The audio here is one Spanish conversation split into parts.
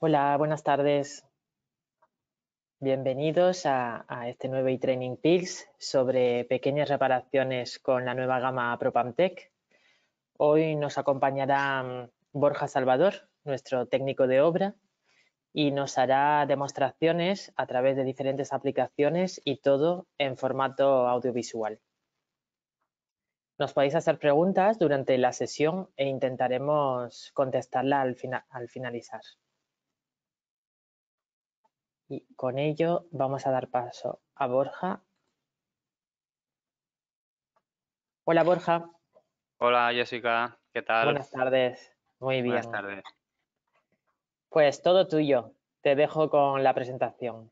Hola, buenas tardes. Bienvenidos a, este nuevo e-training PILS sobre pequeñas reparaciones con la nueva gama Propamtec. Hoy nos acompañará mm, Borja Salvador, nuestro técnico de obra, y nos hará demostraciones a través de diferentes aplicaciones y todo en formato audiovisual. Nos podéis hacer preguntas durante la sesión e intentaremos contestarla al finalizar. Y con ello vamos a dar paso a Borja. Hola Borja. Hola Jessica, ¿qué tal? Buenas tardes. Muy bien. Buenas tardes. Pues todo tuyo. Te dejo con la presentación.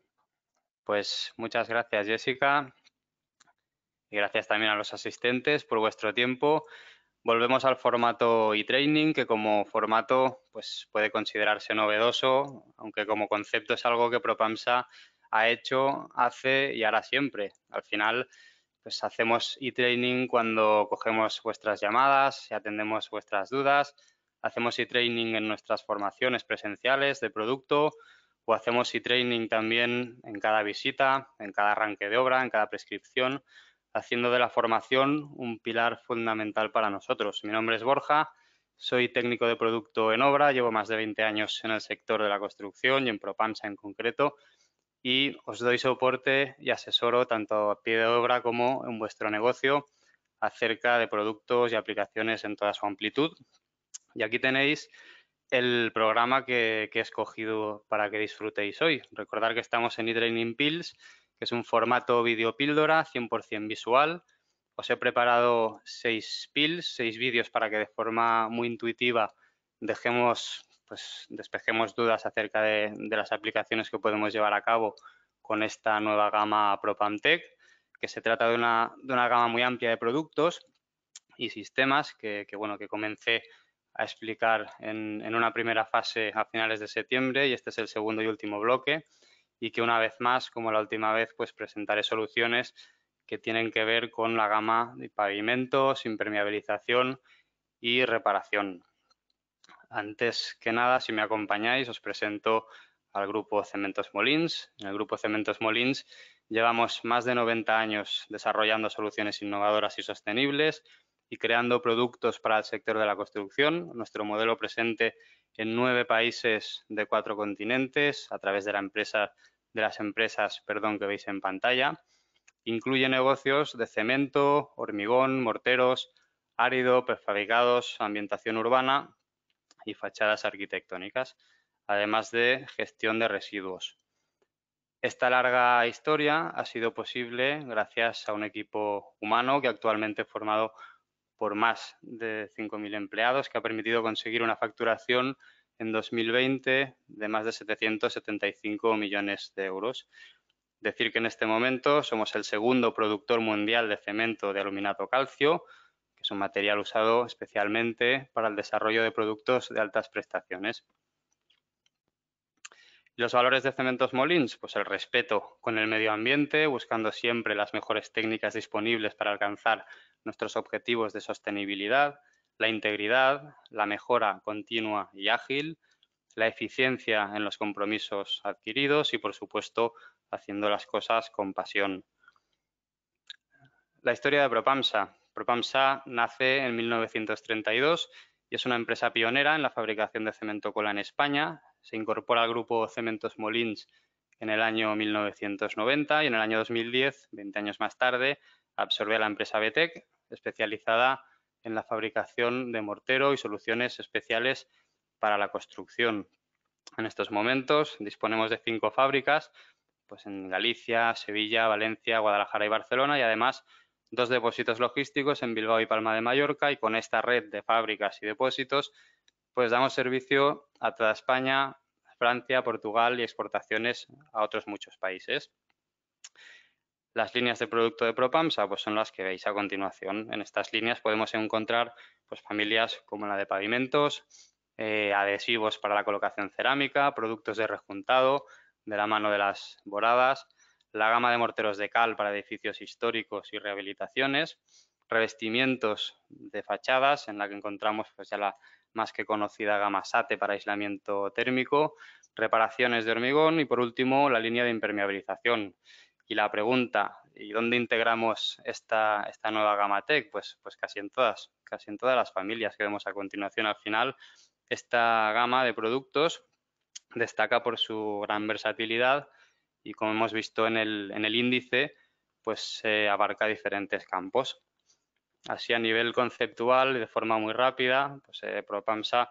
Pues muchas gracias Jessica y gracias también a los asistentes por vuestro tiempo Volvemos al formato e-training, que como formato pues, puede considerarse novedoso, aunque como concepto es algo que Propamsa ha hecho, hace y hará siempre. Al final, pues hacemos e-training cuando cogemos vuestras llamadas y atendemos vuestras dudas, hacemos e-training en nuestras formaciones presenciales de producto o hacemos e-training también en cada visita, en cada arranque de obra, en cada prescripción haciendo de la formación un pilar fundamental para nosotros. Mi nombre es Borja, soy técnico de producto en obra, llevo más de 20 años en el sector de la construcción y en Propansa en concreto y os doy soporte y asesoro tanto a pie de obra como en vuestro negocio acerca de productos y aplicaciones en toda su amplitud. Y aquí tenéis el programa que, he escogido para que disfrutéis hoy. Recordar que estamos en e pills que es un formato video píldora 100% visual. Os he preparado seis pills, seis vídeos para que de forma muy intuitiva dejemos, pues despejemos dudas acerca de, las aplicaciones que podemos llevar a cabo con esta nueva gama propantec que se trata de una, gama muy amplia de productos y sistemas que, bueno, que comencé a explicar en, una primera fase a finales de septiembre y este es el segundo y último bloque y que una vez más, como la última vez, pues presentaré soluciones que tienen que ver con la gama de pavimentos, impermeabilización y reparación. Antes que nada, si me acompañáis, os presento al grupo Cementos Molins. En el grupo Cementos Molins llevamos más de 90 años desarrollando soluciones innovadoras y sostenibles y creando productos para el sector de la construcción. Nuestro modelo presente en nueve países de cuatro continentes a través de, la empresa, de las empresas perdón, que veis en pantalla. Incluye negocios de cemento, hormigón, morteros, árido, prefabricados, ambientación urbana y fachadas arquitectónicas, además de gestión de residuos. Esta larga historia ha sido posible gracias a un equipo humano que actualmente ha formado por más de 5.000 empleados, que ha permitido conseguir una facturación en 2020 de más de 775 millones de euros. Decir que en este momento somos el segundo productor mundial de cemento de aluminato calcio, que es un material usado especialmente para el desarrollo de productos de altas prestaciones. Los valores de Cementos Molins, pues el respeto con el medio ambiente, buscando siempre las mejores técnicas disponibles para alcanzar nuestros objetivos de sostenibilidad, la integridad, la mejora continua y ágil, la eficiencia en los compromisos adquiridos y, por supuesto, haciendo las cosas con pasión. La historia de Propamsa. Propamsa nace en 1932 y es una empresa pionera en la fabricación de cemento cola en España. Se incorpora al grupo Cementos Molins en el año 1990 y en el año 2010, 20 años más tarde, absorbe a la empresa BTEC, especializada en la fabricación de mortero y soluciones especiales para la construcción. En estos momentos disponemos de cinco fábricas, pues en Galicia, Sevilla, Valencia, Guadalajara y Barcelona, y además dos depósitos logísticos en Bilbao y Palma de Mallorca, y con esta red de fábricas y depósitos, pues damos servicio a toda España, Francia, Portugal y exportaciones a otros muchos países. Las líneas de producto de Propamsa pues son las que veis a continuación. En estas líneas podemos encontrar pues, familias como la de pavimentos, eh, adhesivos para la colocación cerámica, productos de rejuntado de la mano de las boradas, la gama de morteros de cal para edificios históricos y rehabilitaciones, revestimientos de fachadas en la que encontramos pues, ya la más que conocida gama SATE para aislamiento térmico, reparaciones de hormigón y por último la línea de impermeabilización y la pregunta, ¿y dónde integramos esta, esta nueva gama tech? Pues, pues casi en todas, casi en todas las familias que vemos a continuación. Al final, esta gama de productos destaca por su gran versatilidad y como hemos visto en el, en el índice, pues se abarca diferentes campos. Así a nivel conceptual, y de forma muy rápida, pues eh, Propamsa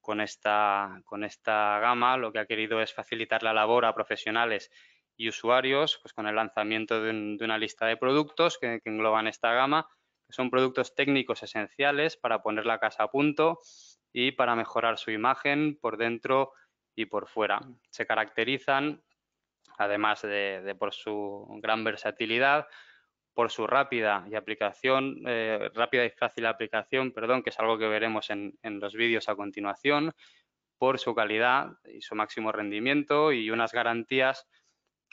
con esta, con esta gama lo que ha querido es facilitar la labor a profesionales y usuarios pues, con el lanzamiento de, una lista de productos que, engloban esta gama, que son productos técnicos esenciales para poner la casa a punto y para mejorar su imagen por dentro y por fuera. Se caracterizan, además de, por su gran versatilidad, por su rápida y aplicación, eh, rápida y fácil aplicación, perdón, que es algo que veremos en, en los vídeos a continuación, por su calidad y su máximo rendimiento y unas garantías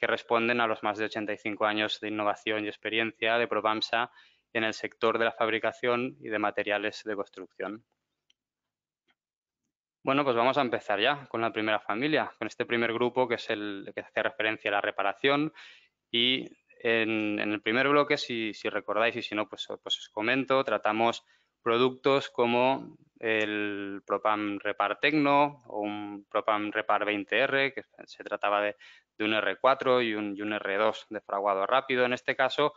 que responden a los más de 85 años de innovación y experiencia de ProBamsa en el sector de la fabricación y de materiales de construcción. Bueno, pues vamos a empezar ya con la primera familia, con este primer grupo que es el que hace referencia a la reparación y en, el primer bloque, si, recordáis y si no, pues, pues os comento, tratamos productos como el Propam Repar Tecno o un Propam Repar 20R, que se trataba de, un R4 y un, R2 de fraguado rápido. En este caso,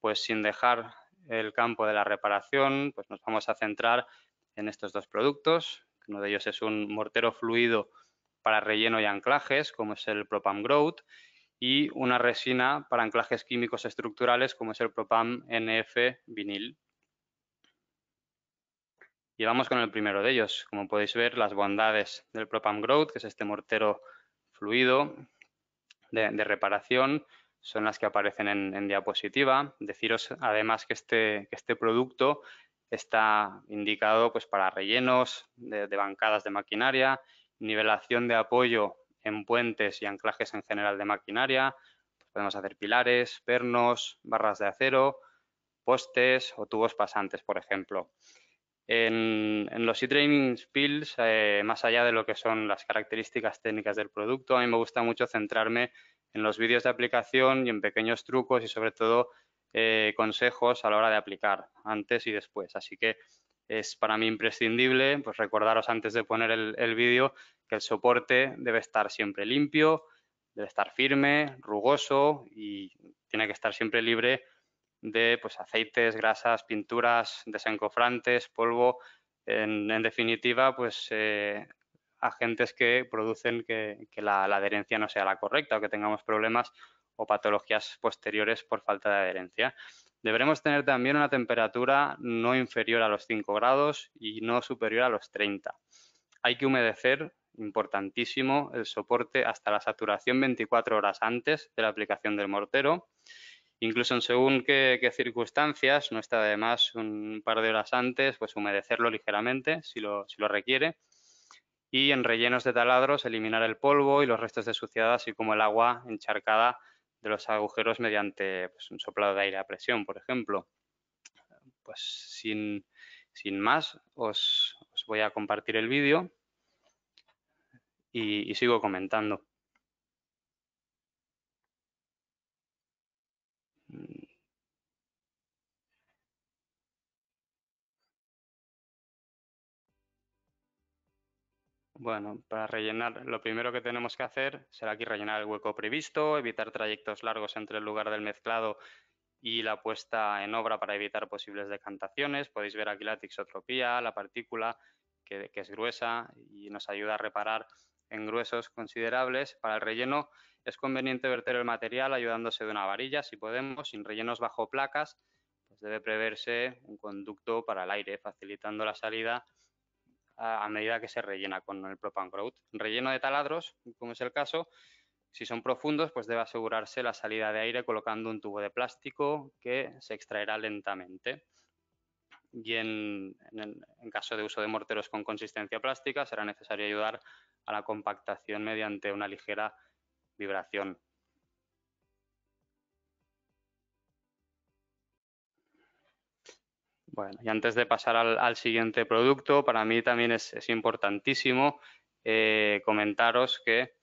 pues sin dejar el campo de la reparación, pues nos vamos a centrar en estos dos productos. Uno de ellos es un mortero fluido para relleno y anclajes, como es el Propam Growth, y una resina para anclajes químicos estructurales, como es el Propam NF vinil. Y vamos con el primero de ellos. Como podéis ver, las bondades del Propam Growth, que es este mortero fluido de, reparación, son las que aparecen en, diapositiva. Deciros además este, que este, producto está indicado pues, para rellenos de, bancadas de maquinaria, nivelación de apoyo en puentes y anclajes en general de maquinaria. podemos hacer pilares, pernos, barras de acero, postes o tubos pasantes, por ejemplo. En, los e-training spills, eh, más allá de lo que son las características técnicas del producto, a mí me gusta mucho centrarme en los vídeos de aplicación y en pequeños trucos y sobre todo eh, consejos a la hora de aplicar, antes y después. Así que es para mí imprescindible pues recordaros antes de poner el vídeo que el soporte debe estar siempre limpio, debe estar firme, rugoso y tiene que estar siempre libre de pues, aceites, grasas, pinturas, desencofrantes, polvo, en, definitiva, pues eh, agentes que producen que, la, la, adherencia no sea la correcta o que tengamos problemas o patologías posteriores por falta de adherencia. Deberemos tener también una temperatura no inferior a los 5 grados y no superior a los 30. Hay que humedecer, importantísimo, el soporte hasta la saturación 24 horas antes de la aplicación del mortero Incluso en según qué, circunstancias, no está de más un par de horas antes, pues humedecerlo ligeramente si lo, si lo requiere. Y en rellenos de taladros, eliminar el polvo y los restos de suciedad, así como el agua encharcada de los agujeros mediante pues, un soplado de aire a presión, por ejemplo. Pues sin, más, os, voy a compartir el vídeo y sigo comentando. Bueno, para rellenar, lo primero que tenemos que hacer será aquí rellenar el hueco previsto, evitar trayectos largos entre el lugar del mezclado y la puesta en obra para evitar posibles decantaciones. Podéis ver aquí la tixotropía, la partícula, que, es gruesa y nos ayuda a reparar en gruesos considerables. Para el relleno es conveniente verter el material ayudándose de una varilla, si podemos, sin rellenos bajo placas, pues debe preverse un conducto para el aire, facilitando la salida a, medida que se rellena con el Propan Growth. Relleno de taladros, como es el caso, si son profundos, pues debe asegurarse la salida de aire colocando un tubo de plástico que se extraerá lentamente. Y en, caso de uso de morteros con consistencia plástica, será necesario ayudar a la compactación mediante una ligera vibración. Bueno, y antes de pasar al, siguiente producto, para mí también es, importantísimo eh, comentaros que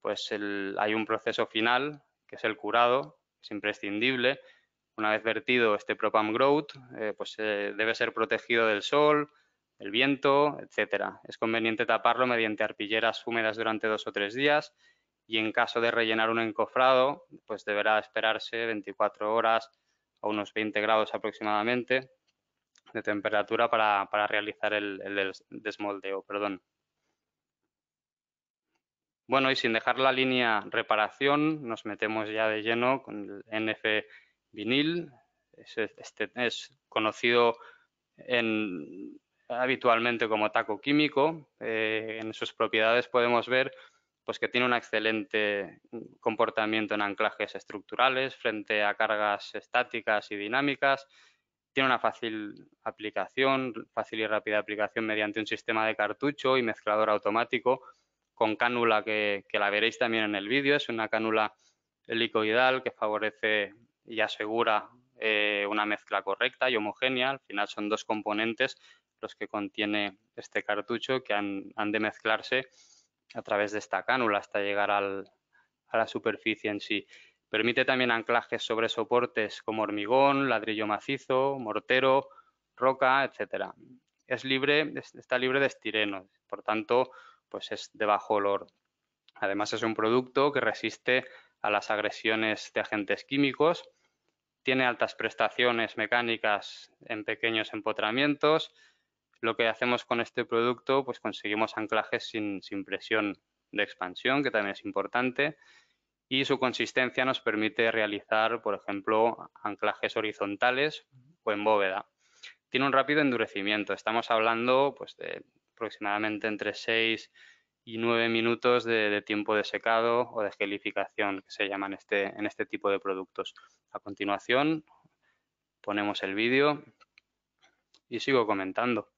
pues hay un proceso final, que es el curado, es imprescindible. Una vez vertido este Propam Growth, eh, pues eh, debe ser protegido del sol, el viento, etcétera. Es conveniente taparlo mediante arpilleras húmedas durante dos o tres días y en caso de rellenar un encofrado, pues deberá esperarse 24 horas a unos 20 grados aproximadamente de temperatura para, realizar el, desmoldeo. Perdón. Bueno, y sin dejar la línea reparación, nos metemos ya de lleno con el NF vinil. Es, este, es conocido habitualmente como taco químico. Eh, en sus propiedades podemos ver pues, que tiene un excelente comportamiento en anclajes estructurales frente a cargas estáticas y dinámicas tiene una fácil aplicación, fácil y rápida aplicación mediante un sistema de cartucho y mezclador automático con cánula que, la veréis también en el vídeo. Es una cánula helicoidal que favorece y asegura eh, una mezcla correcta y homogénea. Al final son dos componentes los que contiene este cartucho que han, de mezclarse a través de esta cánula hasta llegar a la superficie en sí. Permite también anclajes sobre soportes como hormigón, ladrillo macizo, mortero, roca, etc. Es libre, está libre de estireno, por tanto, pues es de bajo olor. Además es un producto que resiste a las agresiones de agentes químicos, tiene altas prestaciones mecánicas en pequeños empotramientos. Lo que hacemos con este producto, pues conseguimos anclajes sin presión de expansión, que también es importante, y su consistencia nos permite realizar, por ejemplo, anclajes horizontales o en bóveda. Tiene un rápido endurecimiento, estamos hablando pues, de aproximadamente entre 6 y 9 minutos de, tiempo de secado o de gelificación, que se llaman este, en este tipo de productos. A continuación, ponemos el vídeo y sigo comentando.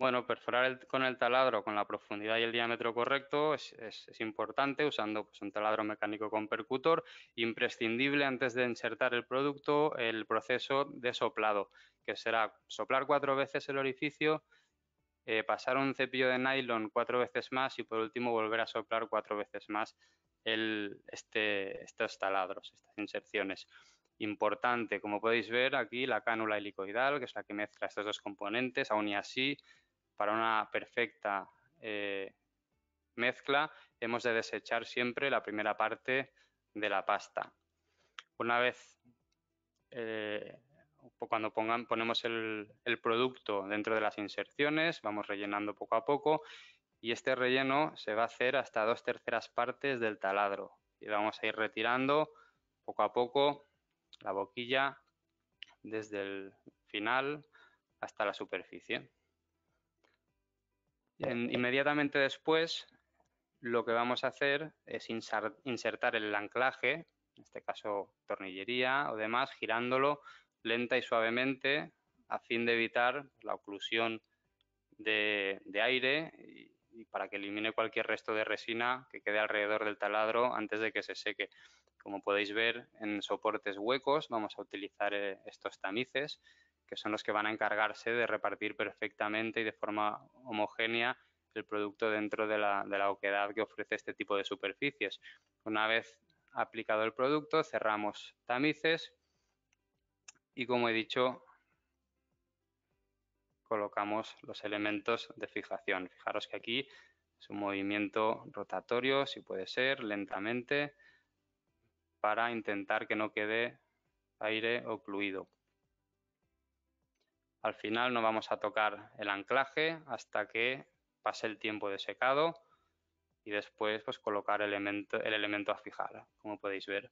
Bueno, perforar con el taladro con la profundidad y el diámetro correcto es, importante usando pues, un taladro mecánico con percutor, imprescindible antes de insertar el producto el proceso de soplado, que será soplar cuatro veces el orificio, eh, pasar un cepillo de nylon cuatro veces más y por último volver a soplar cuatro veces más este, estos taladros, estas inserciones. Importante, como podéis ver aquí, la cánula helicoidal, que es la que mezcla estos dos componentes, aún y así para una perfecta eh, mezcla hemos de desechar siempre la primera parte de la pasta. Una vez, eh, cuando pongan, ponemos el producto dentro de las inserciones, vamos rellenando poco a poco y este relleno se va a hacer hasta dos terceras partes del taladro y vamos a ir retirando poco a poco la boquilla desde el final hasta la superficie inmediatamente después, lo que vamos a hacer es insertar el anclaje, en este caso tornillería o demás, girándolo lenta y suavemente a fin de evitar la oclusión de, aire y, y, para que elimine cualquier resto de resina que quede alrededor del taladro antes de que se seque. Como podéis ver en soportes huecos vamos a utilizar eh, estos tamices que son los que van a encargarse de repartir perfectamente y de forma homogénea el producto dentro de la, oquedad que ofrece este tipo de superficies. Una vez aplicado el producto, cerramos tamices y, como he dicho, colocamos los elementos de fijación. Fijaros que aquí es un movimiento rotatorio, si puede ser, lentamente, para intentar que no quede aire ocluido. Al final no vamos a tocar el anclaje hasta que pase el tiempo de secado y después pues colocar elemento, el elemento a fijar, como podéis ver.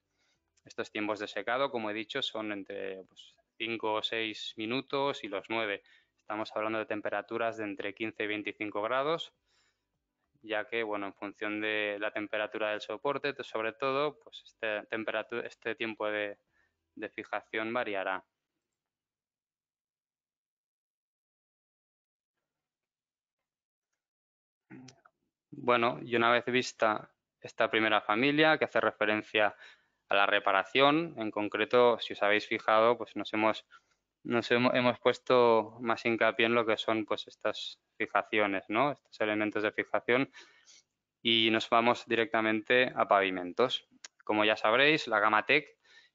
Estos tiempos de secado, como he dicho, son entre 5 pues, o 6 minutos y los 9. Estamos hablando de temperaturas de entre 15 y 25 grados, ya que, bueno, en función de la temperatura del soporte, sobre todo, pues este, temperatura, este tiempo de fijación variará. Bueno, y una vez vista esta primera familia que hace referencia a la reparación, en concreto, si os habéis fijado, pues nos hemos, puesto más hincapié en lo que son pues, estas fijaciones, ¿no? Estos elementos de fijación y nos vamos directamente a pavimentos. Como ya sabréis, la gama TEC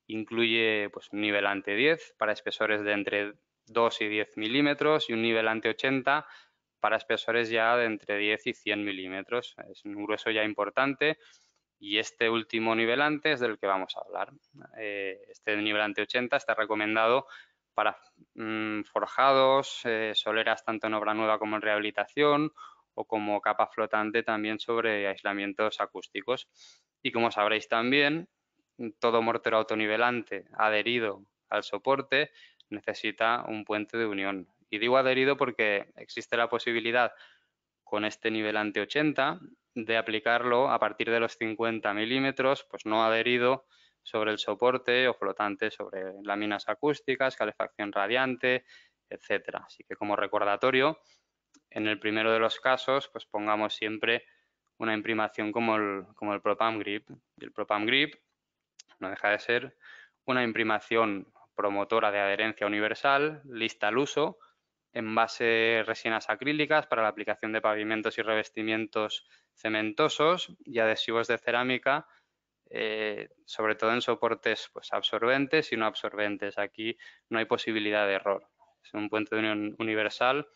incluye pues, un nivel ante 10 para espesores de entre 2 y 10 milímetros y un nivel ante 80 para espesores ya de entre 10 y 100 milímetros. Es un grueso ya importante y este último nivelante es del que vamos a hablar. Eh, este nivelante 80 está recomendado para mm, forjados, eh, soleras tanto en obra nueva como en rehabilitación o como capa flotante también sobre aislamientos acústicos. Y como sabréis también, todo mortero autonivelante adherido al soporte necesita un puente de unión. Y digo adherido porque existe la posibilidad con este nivel ante 80 de aplicarlo a partir de los 50 milímetros, pues no adherido sobre el soporte o flotante sobre láminas acústicas, calefacción radiante, etcétera. Así que como recordatorio, en el primero de los casos, pues pongamos siempre una imprimación como el, como el Propam Grip. El Propam Grip no deja de ser una imprimación promotora de adherencia universal, lista al uso, en base resinas acrílicas para la aplicación de pavimentos y revestimientos cementosos y adhesivos de cerámica, eh, sobre todo en soportes pues, absorbentes y no absorbentes. Aquí no hay posibilidad de error. Es un puente de unión universal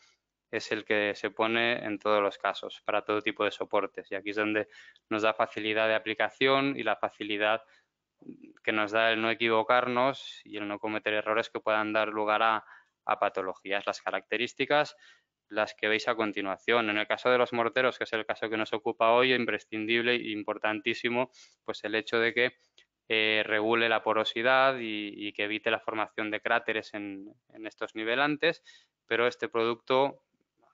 es el que se pone en todos los casos para todo tipo de soportes y aquí es donde nos da facilidad de aplicación y la facilidad que nos da el no equivocarnos y el no cometer errores que puedan dar lugar a a patologías. Las características las que veis a continuación. En el caso de los morteros, que es el caso que nos ocupa hoy, imprescindible e importantísimo, pues el hecho de que eh, regule la porosidad y, que evite la formación de cráteres en, estos nivelantes, pero este producto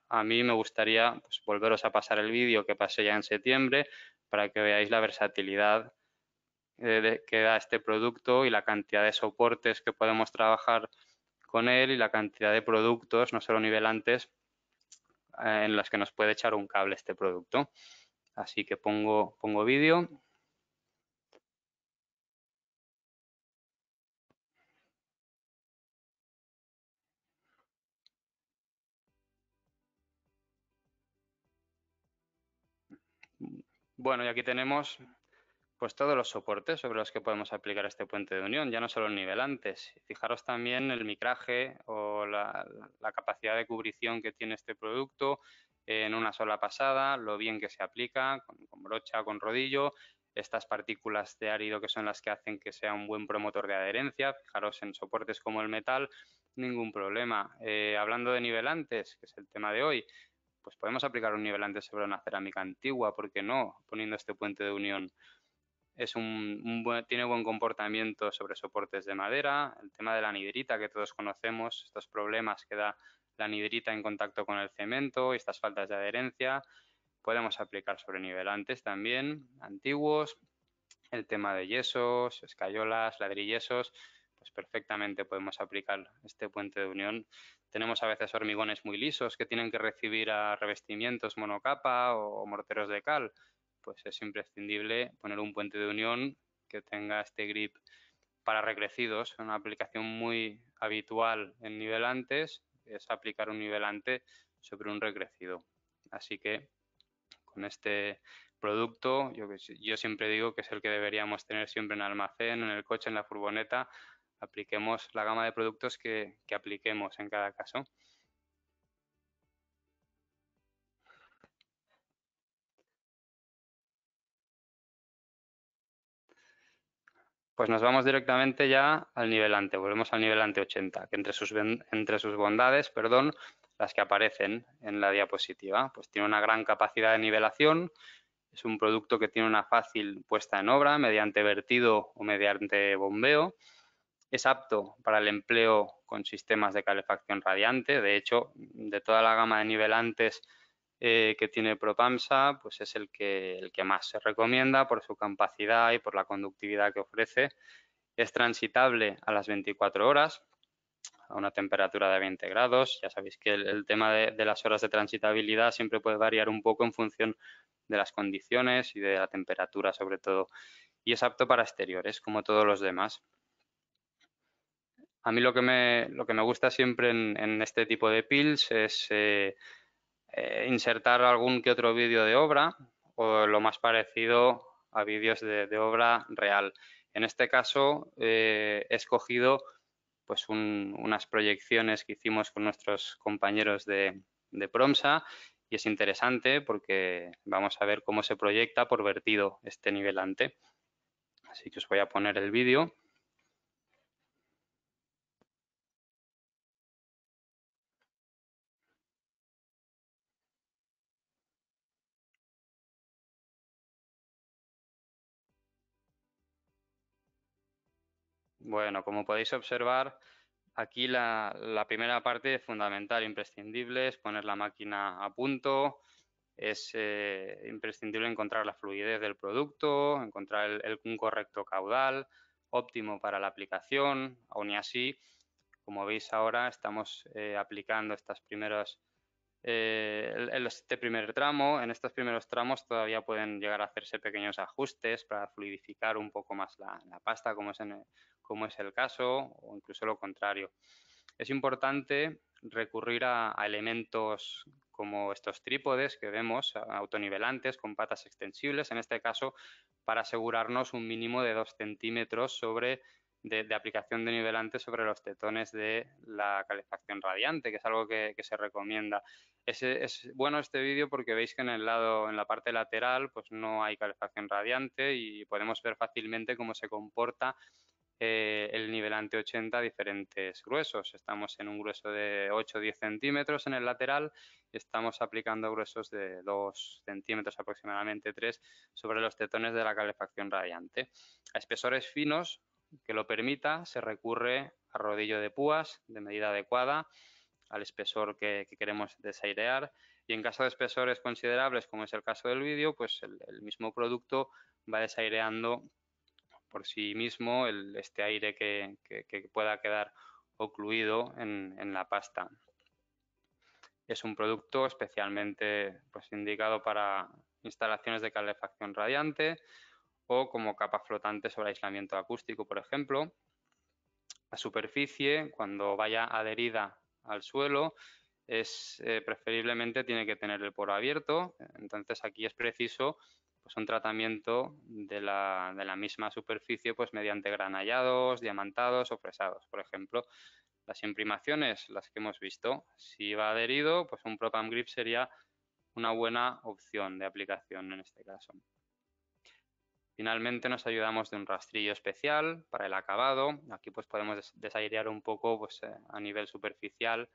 a mí me gustaría pues, volveros a pasar el vídeo que pasé ya en septiembre para que veáis la versatilidad eh, que da este producto y la cantidad de soportes que podemos trabajar con él y la cantidad de productos, no solo nivelantes, eh, en las que nos puede echar un cable este producto. Así que pongo, pongo vídeo. Bueno, y aquí tenemos pues todos los soportes sobre los que podemos aplicar este puente de unión, ya no solo nivelantes. Fijaros también el micraje o la, capacidad de cubrición que tiene este producto en una sola pasada, lo bien que se aplica con, brocha, con rodillo, estas partículas de árido que son las que hacen que sea un buen promotor de adherencia. Fijaros en soportes como el metal, ningún problema. Eh, hablando de nivelantes, que es el tema de hoy, pues podemos aplicar un nivelante sobre una cerámica antigua, ¿por qué no? Poniendo este puente de unión es un, tiene buen comportamiento sobre soportes de madera, el tema de la nidrita que todos conocemos, estos problemas que da la nidrita en contacto con el cemento y estas faltas de adherencia. Podemos aplicar sobre nivelantes también antiguos, el tema de yesos, escayolas, ladrillesos, pues perfectamente podemos aplicar este puente de unión. Tenemos a veces hormigones muy lisos que tienen que recibir a revestimientos monocapa o morteros de cal pues es imprescindible poner un puente de unión que tenga este grip para recrecidos, una aplicación muy habitual en nivelantes, es aplicar un nivelante sobre un recrecido. Así que con este producto, yo, siempre digo que es el que deberíamos tener siempre en almacén, en el coche, en la furgoneta, apliquemos la gama de productos que, que apliquemos en cada caso. pues nos vamos directamente ya al nivelante, volvemos al nivelante 80, que entre sus, entre sus bondades, perdón, las que aparecen en la diapositiva, pues tiene una gran capacidad de nivelación, es un producto que tiene una fácil puesta en obra mediante vertido o mediante bombeo, es apto para el empleo con sistemas de calefacción radiante, de hecho, de toda la gama de nivelantes, eh, que tiene Propamsa pues es el que, el que más se recomienda por su capacidad y por la conductividad que ofrece. Es transitable a las 24 horas, a una temperatura de 20 grados. Ya sabéis que el, tema de, las horas de transitabilidad siempre puede variar un poco en función de las condiciones y de la temperatura sobre todo. Y es apto para exteriores, como todos los demás. A mí lo que me, lo que me gusta siempre en, este tipo de pills es... Eh, eh, insertar algún que otro vídeo de obra o lo más parecido a vídeos de, obra real. En este caso eh, he escogido pues unas proyecciones que hicimos con nuestros compañeros de, de PROMSA y es interesante porque vamos a ver cómo se proyecta por vertido este nivelante. Así que os voy a poner el vídeo. Bueno, como podéis observar, aquí la, primera parte fundamental, imprescindible, es poner la máquina a punto, es eh, imprescindible encontrar la fluidez del producto, encontrar el, un correcto caudal óptimo para la aplicación, aún y así, como veis ahora, estamos eh, aplicando estas primeras en eh, este primer tramo, en estos primeros tramos todavía pueden llegar a hacerse pequeños ajustes para fluidificar un poco más la, pasta, como es, el caso, o incluso lo contrario. Es importante recurrir a, elementos como estos trípodes que vemos, autonivelantes con patas extensibles, en este caso para asegurarnos un mínimo de dos centímetros sobre de, aplicación de nivelante sobre los tetones de la calefacción radiante, que es algo que se recomienda. Es, bueno este vídeo porque veis que en el lado, en la parte lateral, pues no hay calefacción radiante y podemos ver fácilmente cómo se comporta eh, el nivelante 80 a diferentes gruesos. Estamos en un grueso de 8-10 o centímetros en el lateral estamos aplicando gruesos de 2 centímetros, aproximadamente 3, sobre los tetones de la calefacción radiante. A espesores finos que lo permita, se recurre a rodillo de púas de medida adecuada al espesor que, queremos desairear y en caso de espesores considerables como es el caso del vídeo pues el, mismo producto va desaireando por sí mismo el, este aire que, pueda quedar ocluido en, la pasta. Es un producto especialmente pues, indicado para instalaciones de calefacción radiante o como capa flotante sobre aislamiento acústico, por ejemplo. La superficie, cuando vaya adherida al suelo, es eh, preferiblemente tiene que tener el poro abierto. Entonces aquí es preciso pues, un tratamiento de la, misma superficie pues, mediante granallados, diamantados o fresados. Por ejemplo, las imprimaciones, las que hemos visto. Si va adherido, pues un Propam Grip sería una buena opción de aplicación en este caso. Finalmente nos ayudamos de un rastrillo especial para el acabado. Aquí pues podemos desairear un poco pues, eh, a nivel superficial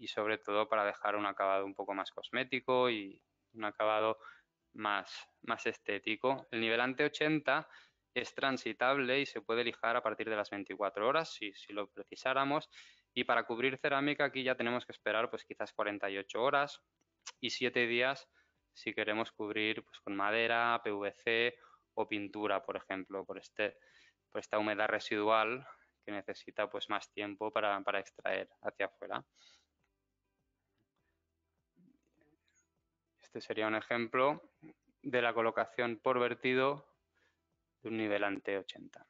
y sobre todo para dejar un acabado un poco más cosmético y un acabado más, más estético. El nivelante 80 es transitable y se puede lijar a partir de las 24 horas si, si, lo precisáramos. Y para cubrir cerámica aquí ya tenemos que esperar pues quizás 48 horas y 7 días si queremos cubrir pues, con madera, PVC o pintura, por ejemplo, por, este, esta humedad residual que necesita pues más tiempo para, extraer hacia afuera. Este sería un ejemplo de la colocación por vertido de un nivelante 80.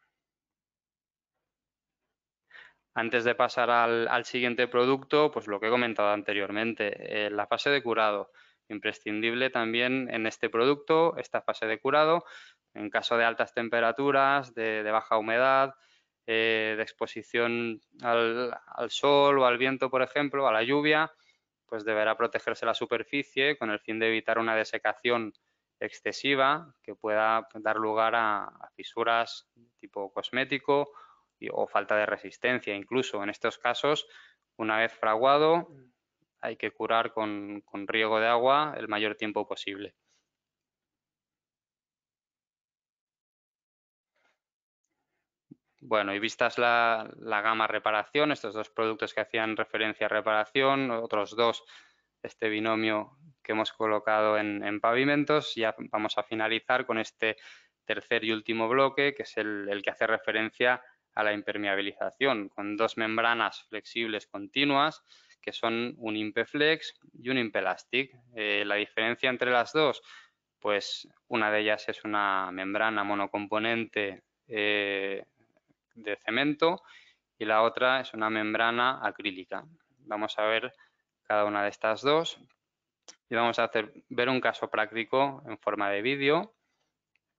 Antes de pasar al, siguiente producto, pues lo que he comentado anteriormente, eh, la fase de curado. Imprescindible también en este producto, esta fase de curado, en caso de altas temperaturas, de, baja humedad, eh, de exposición al, sol o al viento, por ejemplo, a la lluvia, pues deberá protegerse la superficie con el fin de evitar una desecación excesiva que pueda dar lugar a, fisuras tipo cosmético o falta de resistencia. Incluso en estos casos, una vez fraguado, hay que curar con riego de agua el mayor tiempo posible. Bueno, y vistas la, gama reparación, estos dos productos que hacían referencia a reparación, otros dos, este binomio que hemos colocado en, pavimentos, ya vamos a finalizar con este tercer y último bloque, que es el, que hace referencia a la impermeabilización, con dos membranas flexibles continuas, que son un Impeflex y un Impelastic. Eh, la diferencia entre las dos, pues una de ellas es una membrana monocomponente eh, de cemento y la otra es una membrana acrílica. Vamos a ver cada una de estas dos y vamos a hacer, ver un caso práctico en forma de vídeo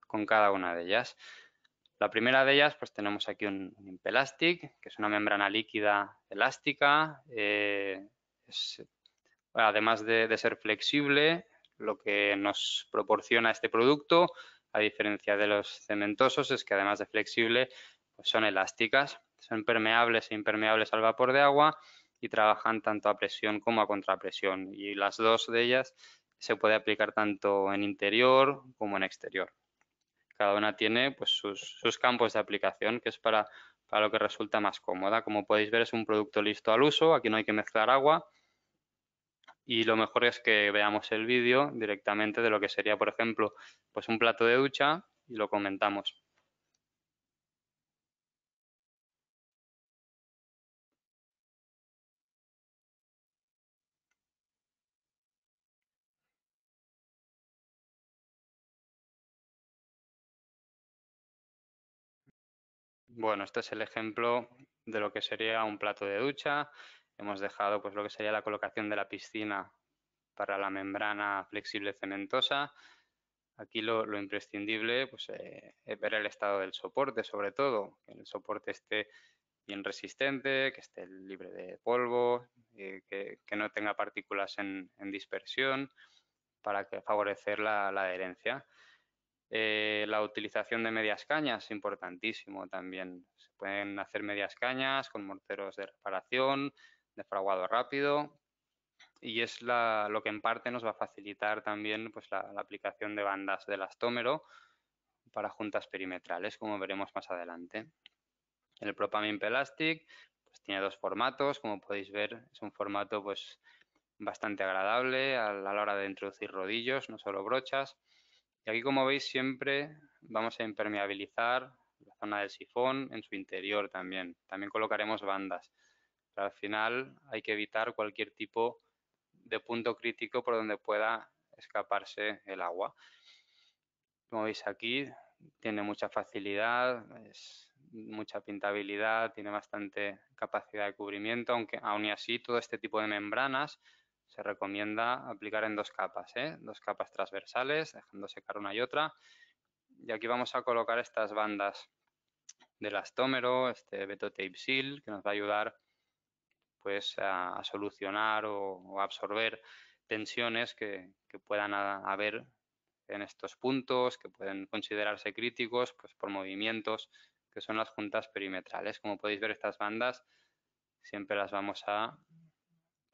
con cada una de ellas. La primera de ellas, pues tenemos aquí un, impelastic, que es una membrana líquida elástica. Eh, además de, de, ser flexible, lo que nos proporciona este producto, a diferencia de los cementosos, es que además de flexible, pues son elásticas, son permeables e impermeables al vapor de agua y trabajan tanto a presión como a contrapresión. Y las dos de ellas se puede aplicar tanto en interior como en exterior. Cada una tiene pues, sus, campos de aplicación, que es para, para lo que resulta más cómoda. Como podéis ver, es un producto listo al uso, aquí no hay que mezclar agua. Y lo mejor es que veamos el vídeo directamente de lo que sería, por ejemplo, pues un plato de ducha y lo comentamos. Bueno, este es el ejemplo de lo que sería un plato de ducha. Hemos dejado pues, lo que sería la colocación de la piscina para la membrana flexible cementosa. Aquí lo, imprescindible pues, eh, es ver el estado del soporte, sobre todo, que el soporte esté bien resistente, que esté libre de polvo, eh, que, no tenga partículas en, dispersión para que favorecer la adherencia. Eh, la utilización de medias cañas, es importantísimo también. Se pueden hacer medias cañas con morteros de reparación, de fraguado rápido y es lo que en parte nos va a facilitar también pues, la, aplicación de bandas de elastómero para juntas perimetrales, como veremos más adelante. El Propamin Pelastic pues, tiene dos formatos, como podéis ver, es un formato pues, bastante agradable a la hora de introducir rodillos, no solo brochas. Y aquí como veis siempre vamos a impermeabilizar la zona del sifón en su interior también. También colocaremos bandas. Pero al final hay que evitar cualquier tipo de punto crítico por donde pueda escaparse el agua. Como veis aquí, tiene mucha facilidad, es mucha pintabilidad, tiene bastante capacidad de cubrimiento, aunque aún así todo este tipo de membranas se recomienda aplicar en dos capas, ¿eh? dos capas transversales, dejando secar una y otra. Y aquí vamos a colocar estas bandas del elastómero, este Beto Tape Seal, que nos va a ayudar pues, a, solucionar o, absorber tensiones que, puedan haber en estos puntos, que pueden considerarse críticos pues, por movimientos, que son las juntas perimetrales. Como podéis ver, estas bandas siempre las vamos a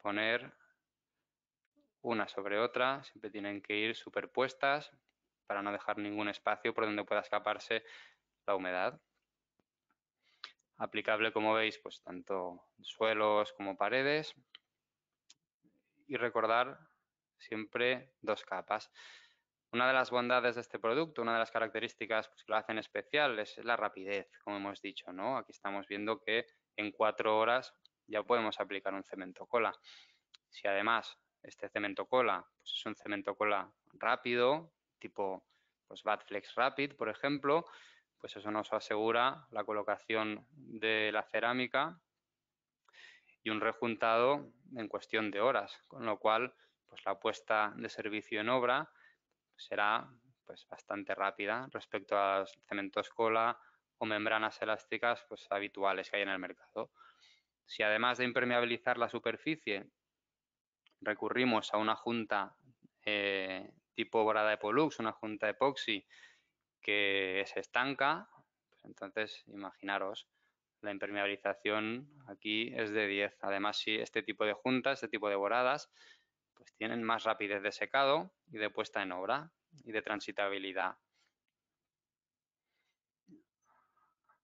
poner una sobre otra, siempre tienen que ir superpuestas para no dejar ningún espacio por donde pueda escaparse la humedad. Aplicable, como veis, pues tanto suelos como paredes. Y recordar siempre dos capas. Una de las bondades de este producto, una de las características pues, que lo hacen especial es la rapidez, como hemos dicho, ¿no? Aquí estamos viendo que en cuatro horas ya podemos aplicar un cemento cola. Si además este cemento cola pues es un cemento cola rápido, tipo pues Badflex Rapid, por ejemplo, pues eso nos asegura la colocación de la cerámica y un rejuntado en cuestión de horas, con lo cual pues la puesta de servicio en obra será pues bastante rápida respecto a los cementos cola o membranas elásticas pues habituales que hay en el mercado. Si además de impermeabilizar la superficie recurrimos a una junta eh, tipo borada de Polux, una junta epoxi que se estanca, pues entonces imaginaros, la impermeabilización aquí es de 10. Además, si este tipo de juntas, este tipo de boradas, pues tienen más rapidez de secado y de puesta en obra y de transitabilidad.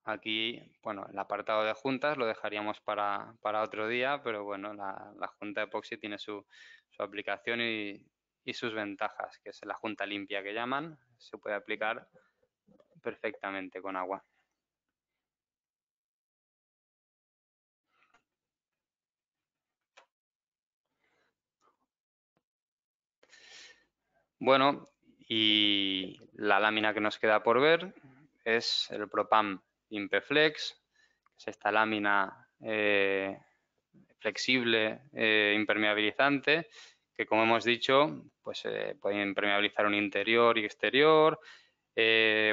Aquí, bueno, el apartado de juntas lo dejaríamos para, otro día, pero bueno, la, junta junta epoxi tiene su, aplicación y, y, sus ventajas, que es la junta limpia que llaman, se puede aplicar perfectamente con agua. Bueno, y la lámina que nos queda por ver es el propam Impeflex, que es esta lámina eh, flexible eh, impermeabilizante, que como hemos dicho, pues eh, puede impermeabilizar un interior y exterior,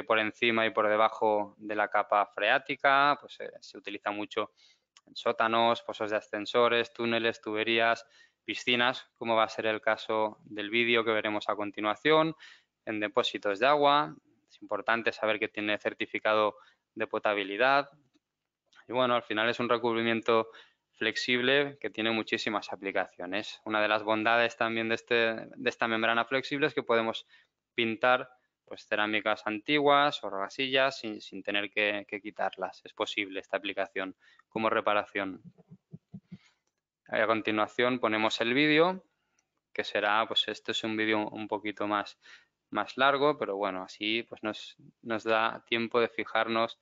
por encima y por debajo de la capa freática, pues se utiliza mucho en sótanos, pozos de ascensores, túneles, tuberías, piscinas, como va a ser el caso del vídeo que veremos a continuación, en depósitos de agua. Es importante saber que tiene certificado de potabilidad. Y bueno, al final es un recubrimiento flexible que tiene muchísimas aplicaciones. Una de las bondades también de, este, de esta membrana flexible es que podemos pintar pues, cerámicas antiguas o rasillas sin, tener que, que, quitarlas. Es posible esta aplicación como reparación. A continuación ponemos el vídeo, que será, pues este es un vídeo un poquito más más largo, pero bueno, así pues nos, nos da tiempo de fijarnos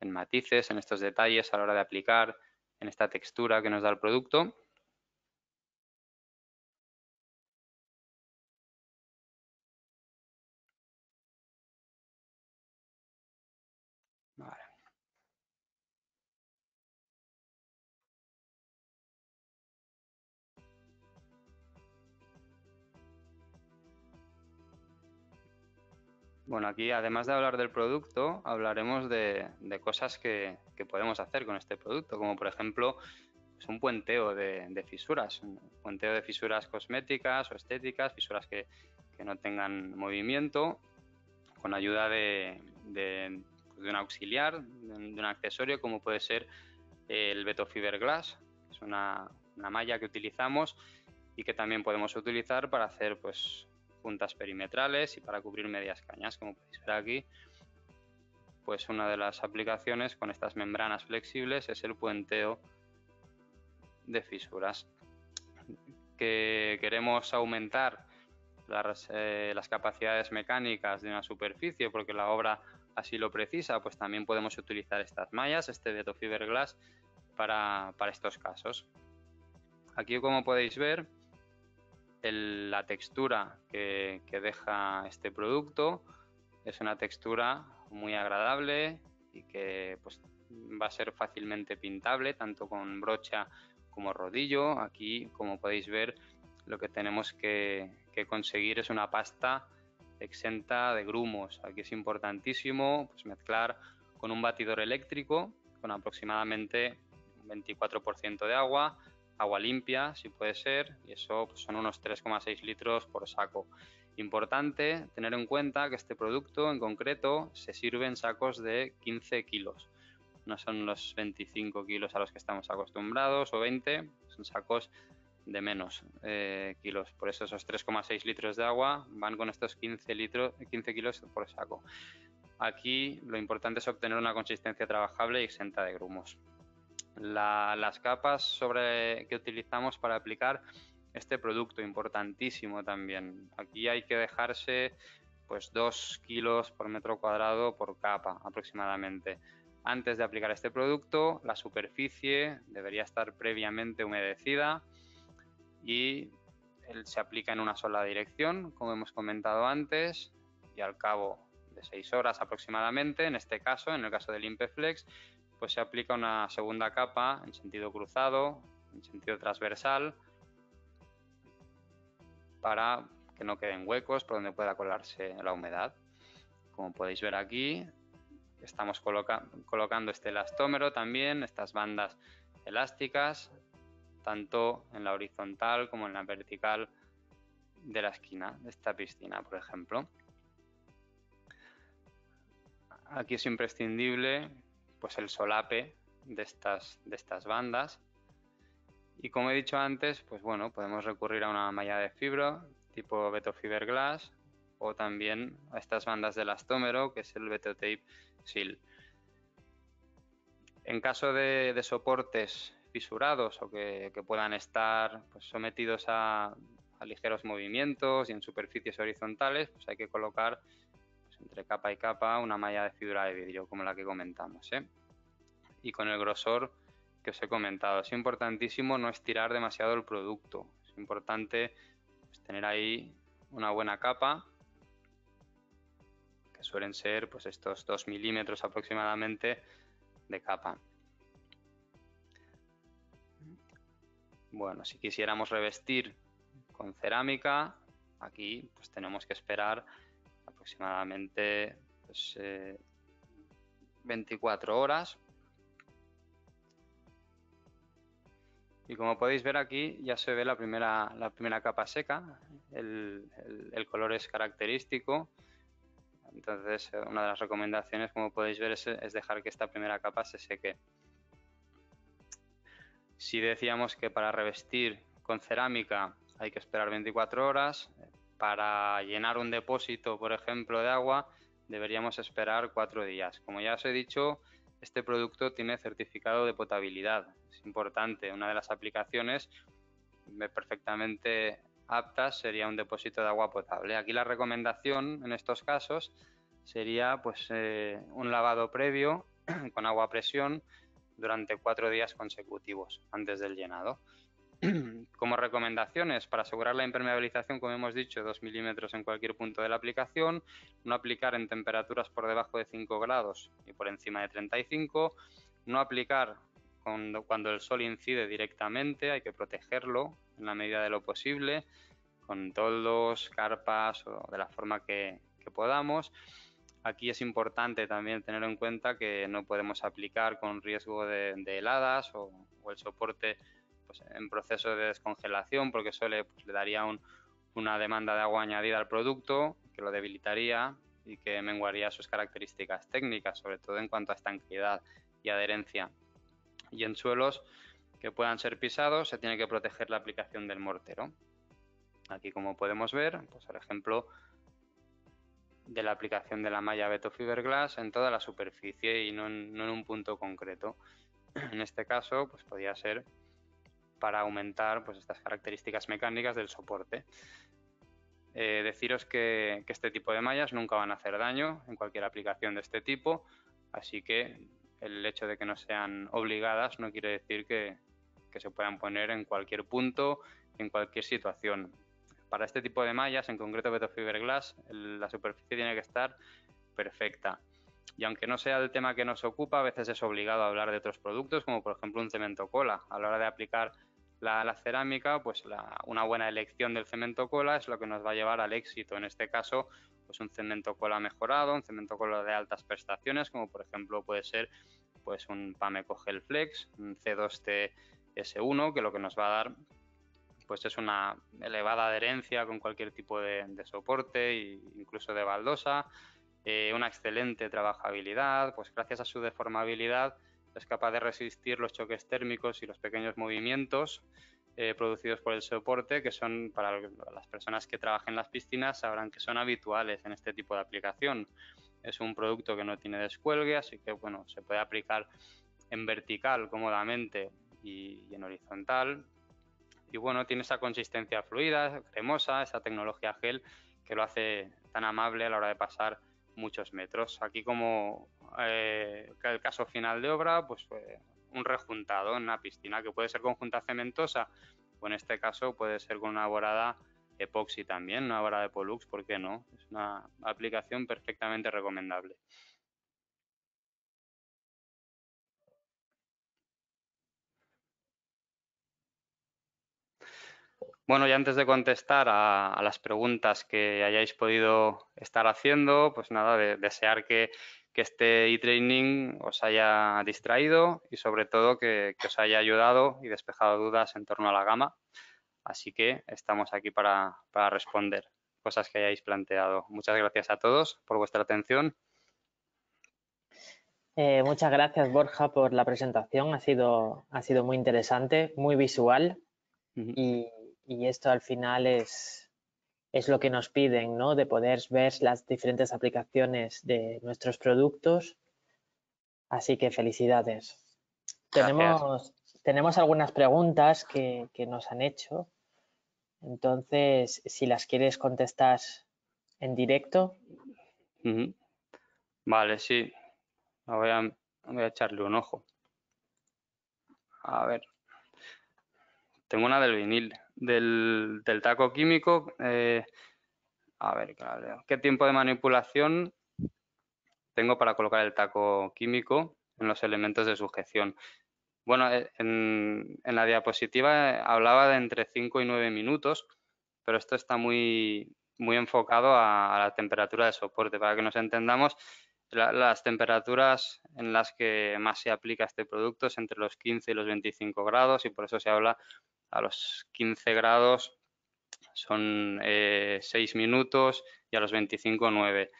en matices, en estos detalles a la hora de aplicar, en esta textura que nos da el producto Bueno, aquí además de hablar del producto, hablaremos de, cosas que, podemos hacer con este producto, como por ejemplo es pues, un puenteo de, de, fisuras, un puenteo de fisuras cosméticas o estéticas, fisuras que, no tengan movimiento, con ayuda de, pues, un auxiliar, de un, accesorio, como puede ser el Beto Fiber Glass, que es una, una malla que utilizamos y que también podemos utilizar para hacer pues puntas perimetrales y para cubrir medias cañas, como podéis ver aquí. Pues una de las aplicaciones con estas membranas flexibles es el puenteo de fisuras. Que queremos aumentar las, eh, capacidades mecánicas de una superficie porque la obra así lo precisa, pues también podemos utilizar estas mallas, este Beto Fiberglass, para estos casos. Aquí como podéis ver, la textura que, deja este producto es una textura muy agradable y que pues, va a ser fácilmente pintable tanto con brocha como rodillo. Aquí, como podéis ver, lo que tenemos que, conseguir es una pasta exenta de grumos. Aquí es importantísimo pues, mezclar con un batidor eléctrico con aproximadamente un 24% de agua agua limpia, si puede ser, y eso pues, son unos 3,6 litros por saco. Importante tener en cuenta que este producto en concreto se sirve en sacos de 15 kilos. No son los 25 kilos a los que estamos acostumbrados o 20, son sacos de menos eh, kilos. Por eso esos 3,6 litros de agua van con estos 15, 15 kilos por saco. Aquí lo importante es obtener una consistencia trabajable y exenta de grumos las capas sobre, que utilizamos para aplicar este producto, importantísimo también. Aquí hay que dejarse pues 2 kilos por metro cuadrado por capa aproximadamente. Antes de aplicar este producto, la superficie debería estar previamente humedecida y se aplica en una sola dirección, como hemos comentado antes, y al cabo de 6 horas aproximadamente, en este caso, en el caso del Impeflex, pues se aplica una segunda capa en sentido cruzado, en sentido transversal, para que no queden huecos por donde pueda colarse la humedad. Como podéis ver aquí, estamos colocando este elastómero también, estas bandas elásticas, tanto en la horizontal como en la vertical de la esquina de esta piscina, por ejemplo. Aquí es imprescindible pues el solape de estas, de estas bandas. Y como he dicho antes, pues bueno, podemos recurrir a una malla de fibra tipo Beto Fiberglass o también a estas bandas de elastómero que es el Beto Tape Seal. En caso de, soportes fisurados o que, puedan estar pues, sometidos a, a ligeros movimientos y en superficies horizontales, pues hay que colocar pues, entre capa y capa una malla de fibra de vidrio como la que comentamos. ¿eh? Y con el grosor que os he comentado. Es importantísimo no estirar demasiado el producto. Es importante pues, tener ahí una buena capa que suelen ser pues estos 2 milímetros aproximadamente de capa. Bueno, si quisiéramos revestir con cerámica, aquí pues tenemos que esperar aproximadamente 24 pues, eh, horas. Y como podéis ver aquí ya se ve la primera, la primera capa seca, el, color es característico. Entonces eh, una de las recomendaciones como podéis ver es, es dejar que esta primera capa se seque. Si decíamos que para revestir con cerámica hay que esperar 24 horas, para llenar un depósito, por ejemplo, de agua, deberíamos esperar cuatro días. Como ya os he dicho, este producto tiene certificado de potabilidad. Es importante. Una de las aplicaciones eh, perfectamente aptas sería un depósito de agua potable. Aquí la recomendación en estos casos sería pues eh, un lavado previo con agua a presión durante cuatro días consecutivos antes del llenado. Como recomendaciones, para asegurar la impermeabilización, como hemos dicho, 2 milímetros en cualquier punto de la aplicación, no aplicar en temperaturas por debajo de 5 grados y por encima de 35, no aplicar cuando, cuando el sol incide directamente, hay que protegerlo en la medida de lo posible, con toldos, carpas o de la forma que, podamos. Aquí es importante también tener en cuenta que no podemos aplicar con riesgo de, heladas o, o el soporte pues, en proceso de descongelación porque eso le, pues, daría una demanda de agua añadida al producto que lo debilitaría y que menguaría sus características técnicas, sobre todo en cuanto a estanquidad y adherencia. Y en suelos que puedan ser pisados se tiene que proteger la aplicación del mortero. Aquí como podemos ver, pues el ejemplo de la aplicación de la malla Beto Fiberglass en toda la superficie y no en, un punto concreto. En este caso, pues podría ser para aumentar pues, estas características mecánicas del soporte. Eh, deciros que, este tipo de mallas nunca van a hacer daño en cualquier aplicación de este tipo, así que el hecho de que no sean obligadas no quiere decir que, que se puedan poner en cualquier punto, en cualquier situación. Para este tipo de mallas, en concreto Beto Fiberglass, la superficie tiene que estar perfecta. Y aunque no sea el tema que nos ocupa, a veces es obligado a hablar de otros productos, como por ejemplo un cemento cola. A la hora de aplicar la, cerámica, pues una buena elección del cemento cola es lo que nos va a llevar al éxito. En este caso, pues un cemento cola mejorado, un cemento cola de altas prestaciones, como por ejemplo puede ser pues un Pameco Gel Flex, un C2TS1, que lo que nos va a dar pues es una elevada adherencia con cualquier tipo de, soporte incluso de baldosa. Eh, una excelente trabajabilidad, pues gracias a su deformabilidad es capaz de resistir los choques térmicos y los pequeños movimientos eh, producidos por el soporte, que son para las personas que trabajan en las piscinas sabrán que son habituales en este tipo de aplicación. Es un producto que no tiene descuelgue, así que bueno, se puede aplicar en vertical cómodamente y, y en horizontal. Y bueno, tiene esa consistencia fluida, cremosa, esa tecnología gel que lo hace tan amable a la hora de pasar muchos metros. Aquí como eh, el caso final de obra, pues un rejuntado en una piscina que puede ser conjunta cementosa o en este caso puede ser con una borada epoxi también, una borada de Polux, ¿por qué no? Es una aplicación perfectamente recomendable. Bueno, y antes de contestar a, las preguntas que hayáis podido estar haciendo, pues nada, de, desear que, este e-training os haya distraído y sobre todo que, os haya ayudado y despejado dudas en torno a la gama. Así que estamos aquí para, responder cosas que hayáis planteado. Muchas gracias a todos por vuestra atención. Eh, muchas gracias, Borja, por la presentación. Ha sido, ha sido muy interesante, muy visual y y esto al final es, es lo que nos piden, ¿no? De poder ver las diferentes aplicaciones de nuestros productos. Así que felicidades. Tenemos, tenemos algunas preguntas que, nos han hecho. Entonces, si las quieres contestar en directo. Vale, sí. Voy a, voy a echarle un ojo. A ver. Tengo una del vinil del, taco químico. Eh, a ver, ¿qué tiempo de manipulación tengo para colocar el taco químico en los elementos de sujeción? Bueno, eh, en, la diapositiva hablaba de entre 5 y 9 minutos, pero esto está muy, muy enfocado a, la temperatura de soporte. Para que nos entendamos, las temperaturas en las que más se aplica este producto es entre los 15 y los 25 grados y por eso se habla a los 15 grados son 6 eh, minutos y a los 25 9.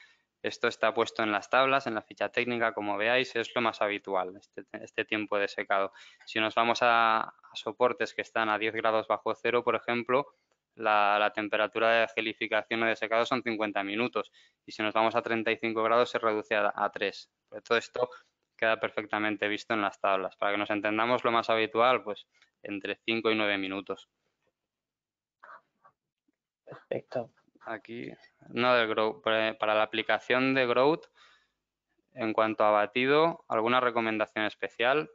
Esto está puesto en las tablas, en la ficha técnica, como veáis, es lo más habitual, este, este tiempo de secado. Si nos vamos a, soportes que están a 10 grados bajo cero, por ejemplo, la, temperatura de gelificación o de secado son 50 minutos y si nos vamos a 35 grados se reduce a, 3. todo esto queda perfectamente visto en las tablas. Para que nos entendamos, lo más habitual pues entre 5 y 9 minutos. Perfecto. Aquí, no del Para la aplicación de Growth, en cuanto a batido, ¿alguna recomendación especial?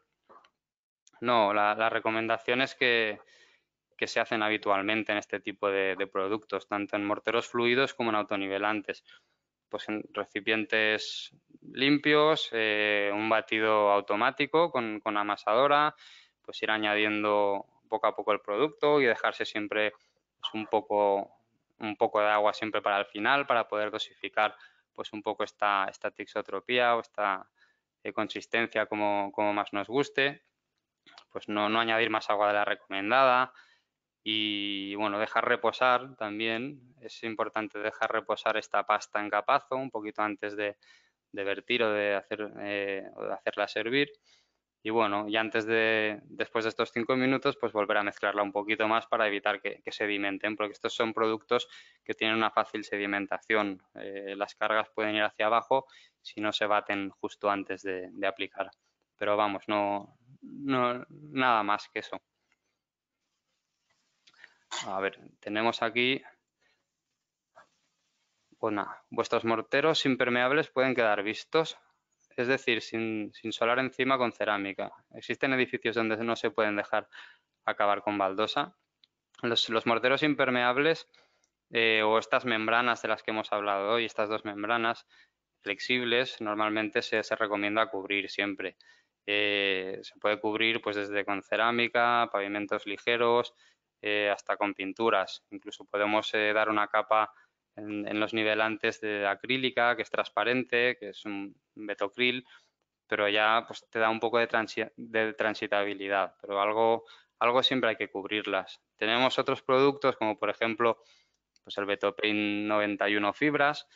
No, la, recomendación es que, que se hacen habitualmente en este tipo de, productos, tanto en morteros fluidos como en autonivelantes. Pues en recipientes limpios, eh, un batido automático con, con amasadora, pues ir añadiendo poco a poco el producto y dejarse siempre pues, un poco un poco de agua siempre para el final para poder dosificar pues un poco esta, esta tixotropía o esta eh, consistencia como, más nos guste pues no, añadir más agua de la recomendada y bueno dejar reposar también es importante dejar reposar esta pasta en capazo un poquito antes de, vertir o de hacer eh, o de hacerla servir y bueno, y antes de, después de estos cinco minutos, pues volver a mezclarla un poquito más para evitar que, sedimenten, porque estos son productos que tienen una fácil sedimentación. Eh, las cargas pueden ir hacia abajo si no se baten justo antes de, aplicar. Pero vamos, no, no, nada más que eso. A ver, tenemos aquí... Bueno, pues vuestros morteros impermeables pueden quedar vistos es decir, sin, solar encima con cerámica. Existen edificios donde no se pueden dejar acabar con baldosa. Los, morteros impermeables eh, o estas membranas de las que hemos hablado hoy, estas dos membranas flexibles, normalmente se, recomienda cubrir siempre. Eh, se puede cubrir pues desde con cerámica, pavimentos ligeros, eh, hasta con pinturas. Incluso podemos dar una capa en, los nivelantes de acrílica, que es transparente, que es un betocril, pero ya pues, te da un poco de, transitabilidad, pero algo, siempre hay que cubrirlas. Tenemos otros productos como por ejemplo pues el Betopaint 91 fibras,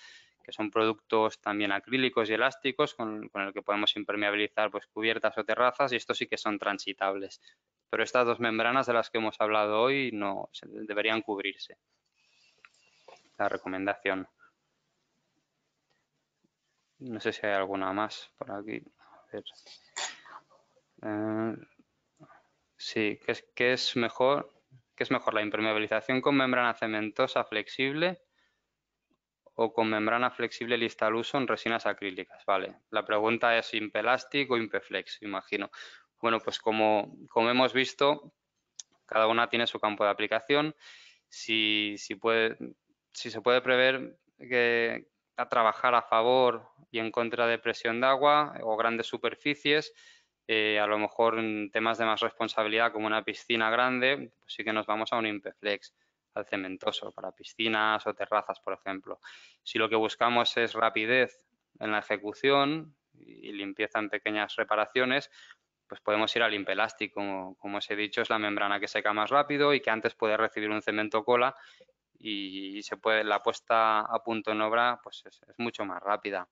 que son productos también acrílicos y elásticos con, con, el que podemos impermeabilizar pues, cubiertas o terrazas y estos sí que son transitables. Pero estas dos membranas de las que hemos hablado hoy no deberían cubrirse la recomendación. No sé si hay alguna más por aquí. ver. Eh, sí, ¿qué es, es mejor? ¿Qué es mejor, la impermeabilización con membrana cementosa flexible o con membrana flexible lista al uso en resinas acrílicas? Vale, la pregunta es impelastic o impeflex, imagino. Bueno, pues como, como hemos visto, cada una tiene su campo de aplicación. Si, si puede, si se puede prever que a trabajar a favor y en contra de presión de agua o grandes superficies, eh, a lo mejor en temas de más responsabilidad como una piscina grande, pues sí que nos vamos a un Impeflex, al cementoso, para piscinas o terrazas, por ejemplo. Si lo que buscamos es rapidez en la ejecución y limpieza en pequeñas reparaciones, pues podemos ir al impelástico, como, como, os he dicho, es la membrana que seca más rápido y que antes puede recibir un cemento cola y, se puede, la puesta a punto en obra pues es, mucho más rápida.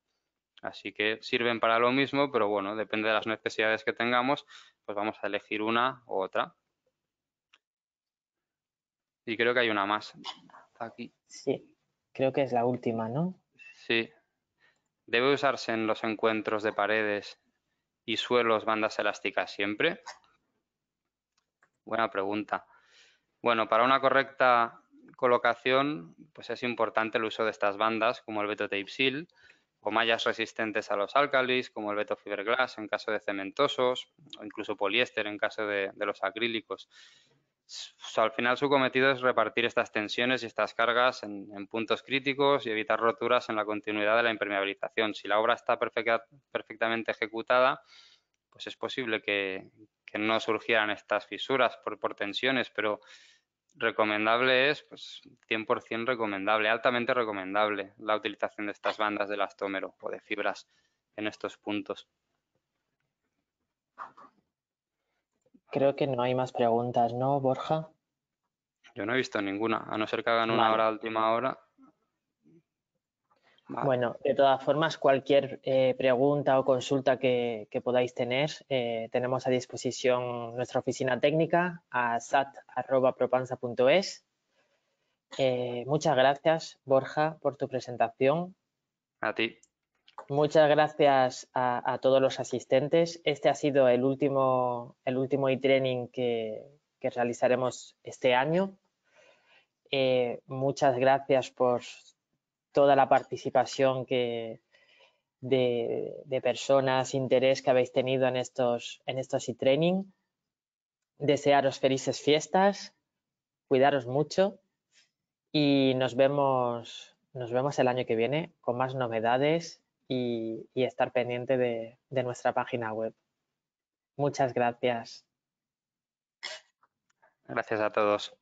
Así que sirven para lo mismo, pero bueno, depende de las necesidades que tengamos, pues vamos a elegir una u otra. Y creo que hay una más. Aquí. Sí, creo que es la última, ¿no? Sí. ¿Debe usarse en los encuentros de paredes y suelos bandas elásticas siempre? Buena pregunta. Bueno, para una correcta colocación, pues es importante el uso de estas bandas como el Beto Tape Seal o mallas resistentes a los álcalis como el Beto Fiberglass en caso de cementosos o incluso poliéster en caso de, los acrílicos. al final su cometido es repartir estas tensiones y estas cargas en, puntos críticos y evitar roturas en la continuidad de la impermeabilización. Si la obra está perfectamente ejecutada, pues es posible que, no surgieran estas fisuras por tensiones, pero Recomendable es, pues, 100% recomendable, altamente recomendable la utilización de estas bandas de elastómero o de fibras en estos puntos. Creo que no hay más preguntas, ¿no, Borja? Yo no he visto ninguna, a no ser que hagan una hora última hora. Bueno, de todas formas, cualquier eh, pregunta o consulta que, podáis tener, eh, tenemos a disposición nuestra oficina técnica a sat.propanza.es. Eh, muchas gracias, Borja, por tu presentación. A ti. Muchas gracias a, todos los asistentes. Este ha sido el último, el último e-training que, realizaremos este año. muchas gracias por toda la participación que, de, personas, interés que habéis tenido en estos, en estos e-training. Desearos felices fiestas, cuidaros mucho y nos vemos, nos vemos el año que viene con más novedades y, estar pendiente de nuestra página web. Muchas gracias. Gracias a todos.